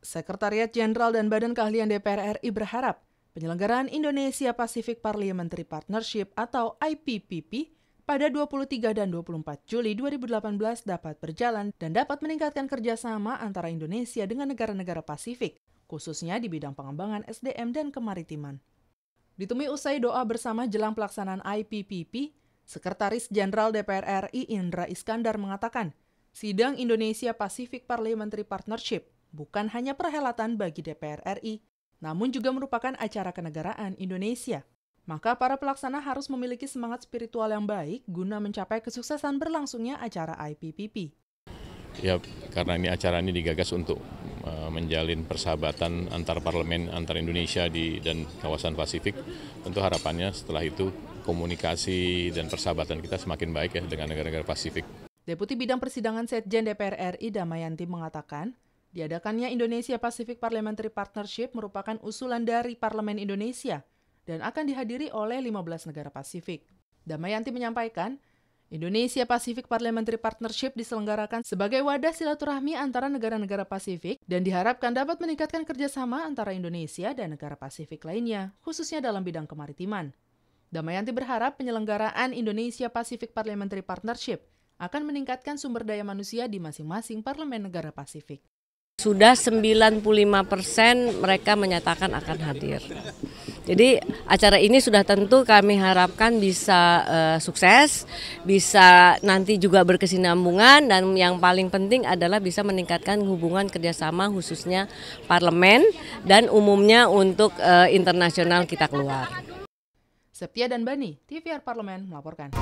Sekretariat Jenderal dan Badan Keahlian DPR RI berharap penyelenggaraan Indonesia Pacific Parliamentary Partnership atau IPPP pada 23 dan 24 Juli 2018 dapat berjalan dan dapat meningkatkan kerjasama antara Indonesia dengan negara-negara Pasifik, khususnya di bidang pengembangan SDM dan kemaritiman. Ditemui usai doa bersama jelang pelaksanaan IPPP, Sekretaris Jenderal DPR RI Indra Iskandar mengatakan, sidang Indonesia Pacific Parliamentary Partnership bukan hanya perhelatan bagi DPR RI, namun juga merupakan acara kenegaraan Indonesia. Maka para pelaksana harus memiliki semangat spiritual yang baik guna mencapai kesuksesan berlangsungnya acara IPPP. Ya, karena ini acara ini digagas untuk Eh, menjalin persahabatan antar parlemen antar Indonesia di dan kawasan Pasifik. Tentu harapannya setelah itu komunikasi dan persahabatan kita semakin baik ya dengan negara-negara Pasifik. Deputi Bidang Persidangan Setjen DPR RI Damayanti mengatakan, diadakannya Indonesia Pacific Parliamentary Partnership merupakan usulan dari Parlemen Indonesia dan akan dihadiri oleh 15 negara Pasifik. Damayanti menyampaikan, Indonesia Pacific Parliamentary Partnership diselenggarakan sebagai wadah silaturahmi antara negara-negara Pasifik dan diharapkan dapat meningkatkan kerjasama antara Indonesia dan negara Pasifik lainnya, khususnya dalam bidang kemaritiman. Damayanti berharap penyelenggaraan Indonesia Pacific Parliamentary Partnership akan meningkatkan sumber daya manusia di masing-masing parlemen negara Pasifik. Sudah 95 persen mereka menyatakan akan hadir. Jadi acara ini sudah tentu kami harapkan bisa uh, sukses, bisa nanti juga berkesinambungan dan yang paling penting adalah bisa meningkatkan hubungan kerjasama khususnya parlemen dan umumnya untuk uh, internasional kita keluar. Septia dan Bani, TVR Parlemen melaporkan.